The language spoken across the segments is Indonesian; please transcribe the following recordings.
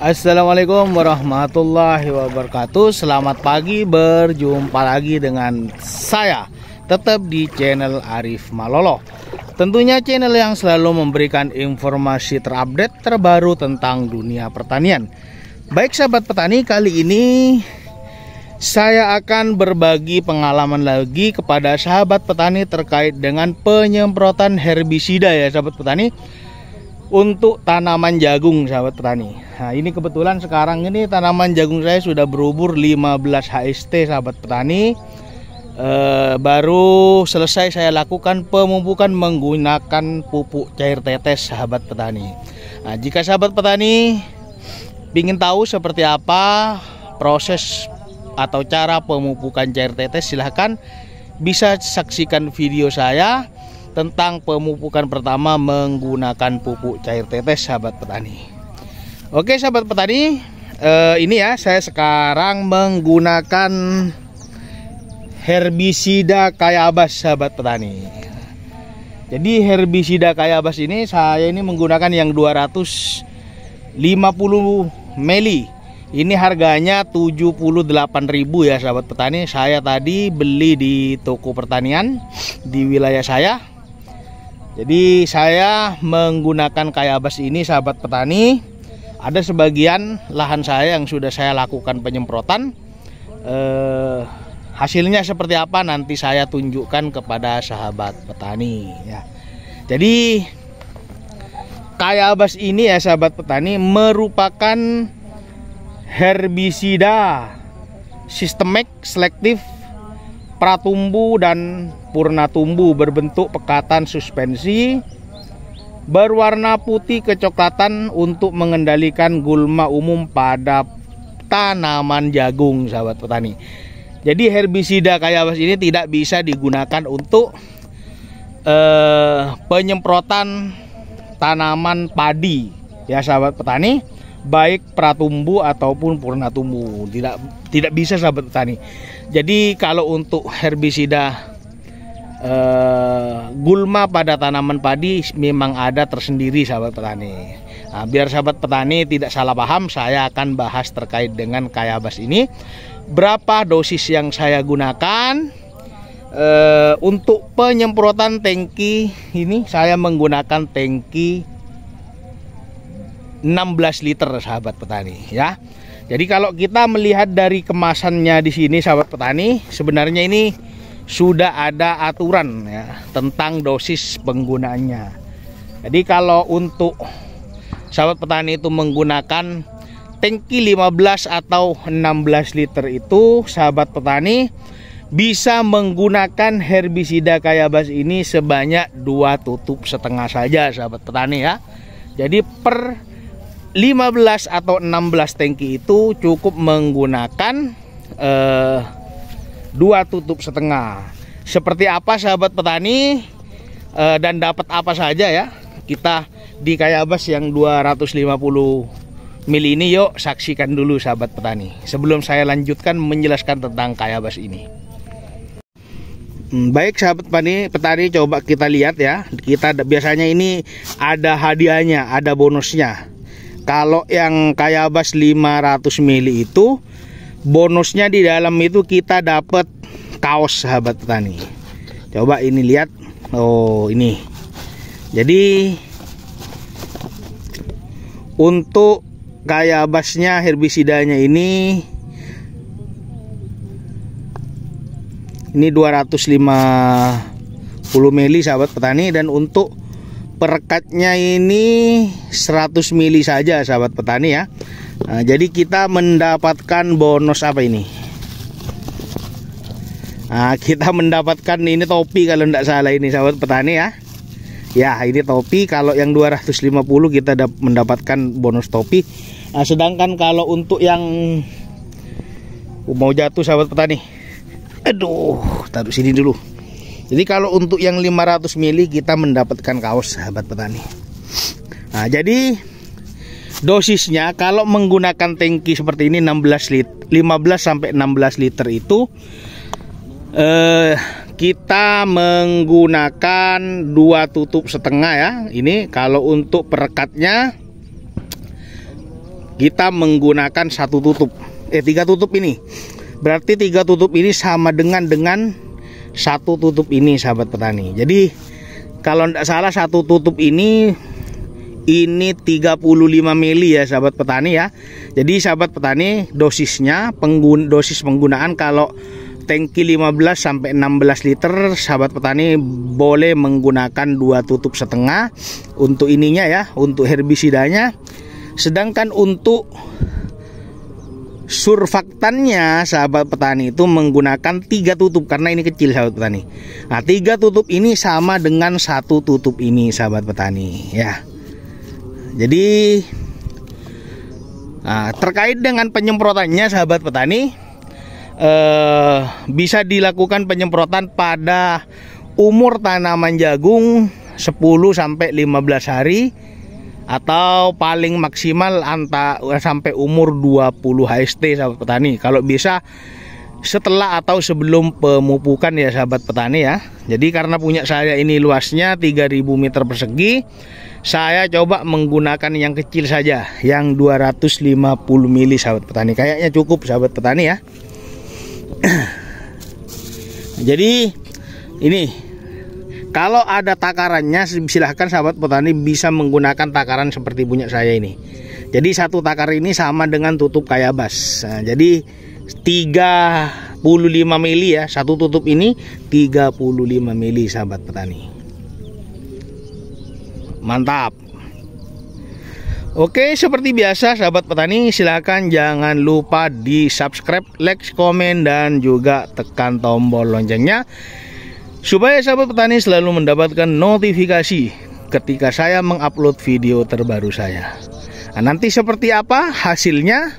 Assalamualaikum warahmatullahi wabarakatuh Selamat pagi berjumpa lagi dengan saya Tetap di channel Arif Malolo Tentunya channel yang selalu memberikan informasi terupdate terbaru tentang dunia pertanian Baik sahabat petani kali ini Saya akan berbagi pengalaman lagi kepada sahabat petani terkait dengan penyemprotan herbisida ya sahabat petani untuk tanaman jagung sahabat petani nah ini kebetulan sekarang ini tanaman jagung saya sudah berubur 15 HST sahabat petani e, baru selesai saya lakukan pemupukan menggunakan pupuk cair tetes sahabat petani nah jika sahabat petani ingin tahu seperti apa proses atau cara pemupukan cair tetes silahkan bisa saksikan video saya tentang pemupukan pertama menggunakan pupuk cair tetes sahabat petani. Oke sahabat petani, eh, ini ya saya sekarang menggunakan herbisida kayabas, sahabat petani. Jadi herbisida kayabas ini saya ini menggunakan yang 250 mili ini harganya 78.000 ya sahabat petani. Saya tadi beli di toko pertanian di wilayah saya. Jadi saya menggunakan kayabas ini sahabat petani ada sebagian lahan saya yang sudah saya lakukan penyemprotan eh, hasilnya seperti apa nanti saya tunjukkan kepada sahabat petani ya. Jadi kayabas ini ya sahabat petani merupakan herbisida sistemik selektif pratumbu dan purnatumbu berbentuk pekatan suspensi berwarna putih kecoklatan untuk mengendalikan gulma umum pada tanaman jagung sahabat petani. Jadi herbisida kayak ini tidak bisa digunakan untuk eh, penyemprotan tanaman padi ya sahabat petani baik pratumbu ataupun purna tumbuh tidak tidak bisa sahabat petani jadi kalau untuk herbisida eh, gulma pada tanaman padi memang ada tersendiri sahabat petani nah, biar sahabat petani tidak salah paham saya akan bahas terkait dengan kayabas ini berapa dosis yang saya gunakan eh, untuk penyemprotan tangki ini saya menggunakan tangki 16 liter sahabat petani ya. Jadi kalau kita melihat dari kemasannya di sini sahabat petani, sebenarnya ini sudah ada aturan ya tentang dosis penggunaannya. Jadi kalau untuk sahabat petani itu menggunakan tangki 15 atau 16 liter itu sahabat petani bisa menggunakan herbisida kayabas ini sebanyak dua tutup setengah saja sahabat petani ya. Jadi per 15 atau 16 tangki itu cukup menggunakan eh, dua tutup setengah. Seperti apa sahabat petani eh, dan dapat apa saja ya kita di Kayabas yang 250 mil ini yuk saksikan dulu sahabat petani. Sebelum saya lanjutkan menjelaskan tentang Kayabas ini. Hmm, baik sahabat petani, petani coba kita lihat ya. Kita biasanya ini ada hadiahnya, ada bonusnya kalau yang kayak Bas 500 mili itu bonusnya di dalam itu kita dapat kaos sahabat petani. Coba ini lihat. Oh, ini. Jadi untuk kayak Basnya herbisidanya ini ini 250 mili sahabat petani dan untuk perekatnya ini 100 mili saja sahabat petani ya nah, jadi kita mendapatkan bonus apa ini nah, kita mendapatkan ini topi kalau tidak salah ini sahabat petani ya ya ini topi kalau yang 250 kita mendapatkan bonus topi nah, sedangkan kalau untuk yang mau jatuh sahabat petani aduh taruh sini dulu jadi kalau untuk yang 500 mili kita mendapatkan kaos sahabat petani. Nah, jadi dosisnya kalau menggunakan tangki seperti ini 16 liter 15 sampai 16 liter itu eh kita menggunakan dua tutup setengah ya. Ini kalau untuk perekatnya kita menggunakan satu tutup. Eh tiga tutup ini. Berarti tiga tutup ini sama dengan dengan satu tutup ini sahabat petani jadi kalau tidak salah satu tutup ini ini 35 mili ya sahabat petani ya jadi sahabat petani dosisnya penggun dosis penggunaan kalau tangki 15 sampai 16 liter sahabat petani boleh menggunakan dua tutup setengah untuk ininya ya untuk herbisidanya sedangkan untuk surfaktannya sahabat petani itu menggunakan tiga tutup karena ini kecil sahabat petani. Nah tiga tutup ini sama dengan satu tutup ini sahabat petani ya. Jadi nah, terkait dengan penyemprotannya sahabat petani eh, bisa dilakukan penyemprotan pada umur tanaman jagung 10 sampai 15 hari atau paling maksimal anta eh, sampai umur 20 HST sahabat petani. Kalau bisa setelah atau sebelum pemupukan ya sahabat petani ya. Jadi karena punya saya ini luasnya 3000 meter persegi, saya coba menggunakan yang kecil saja, yang 250 mili sahabat petani. Kayaknya cukup sahabat petani ya. Jadi ini kalau ada takarannya silahkan sahabat petani bisa menggunakan takaran seperti punya saya ini. Jadi satu takar ini sama dengan tutup kayak Nah, jadi 35 mili ya, satu tutup ini 35 mili sahabat petani. Mantap. Oke, seperti biasa sahabat petani, silahkan jangan lupa di-subscribe, like, komen dan juga tekan tombol loncengnya Supaya sahabat petani selalu mendapatkan notifikasi ketika saya mengupload video terbaru saya. Nah, nanti seperti apa hasilnya?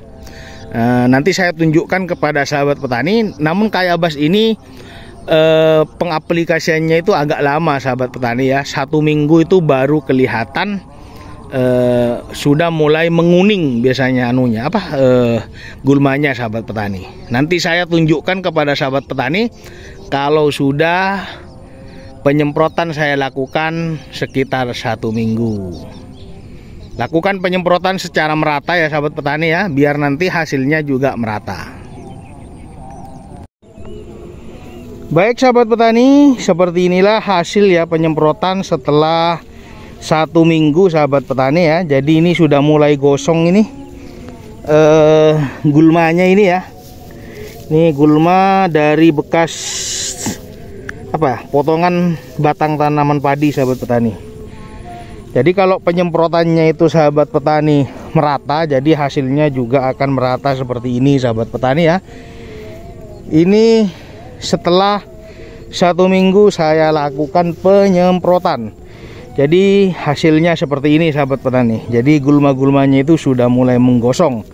Eh, nanti saya tunjukkan kepada sahabat petani. Namun kayak bas ini eh, pengaplikasiannya itu agak lama sahabat petani ya. Satu minggu itu baru kelihatan eh, sudah mulai menguning biasanya anunya apa gulmanya sahabat petani. Nanti saya tunjukkan kepada sahabat petani kalau sudah penyemprotan saya lakukan sekitar satu minggu lakukan penyemprotan secara merata ya sahabat petani ya biar nanti hasilnya juga merata baik sahabat petani seperti inilah hasil ya penyemprotan setelah satu minggu sahabat petani ya jadi ini sudah mulai gosong ini eh gulmanya ini ya ini gulma dari bekas apa ya, potongan batang tanaman padi sahabat petani jadi kalau penyemprotannya itu sahabat petani merata jadi hasilnya juga akan merata seperti ini sahabat petani ya ini setelah satu minggu saya lakukan penyemprotan jadi hasilnya seperti ini sahabat petani jadi gulma-gulmanya itu sudah mulai menggosong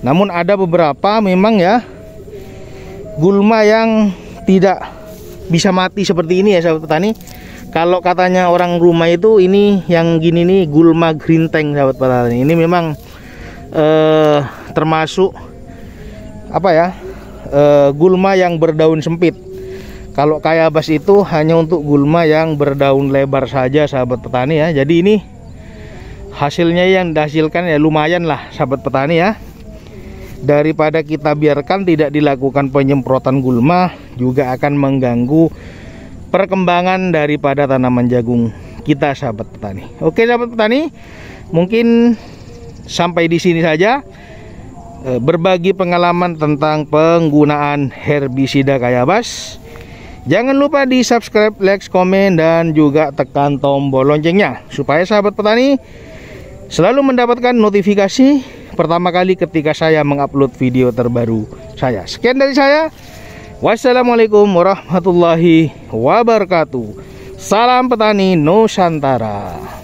namun ada beberapa memang ya gulma yang tidak bisa mati seperti ini ya sahabat petani kalau katanya orang rumah itu ini yang gini nih gulma green tank sahabat petani ini memang eh, termasuk apa ya eh, gulma yang berdaun sempit kalau kayabas itu hanya untuk gulma yang berdaun lebar saja sahabat petani ya jadi ini hasilnya yang dihasilkan ya lumayan lah sahabat petani ya daripada kita biarkan tidak dilakukan penyemprotan gulma juga akan mengganggu perkembangan daripada tanaman jagung kita sahabat petani oke sahabat petani mungkin sampai di sini saja e, berbagi pengalaman tentang penggunaan herbisida kayabas jangan lupa di subscribe like komen dan juga tekan tombol loncengnya supaya sahabat petani selalu mendapatkan notifikasi pertama kali ketika saya mengupload video terbaru saya. Sekian dari saya. Wassalamualaikum warahmatullahi wabarakatuh. Salam petani Nusantara.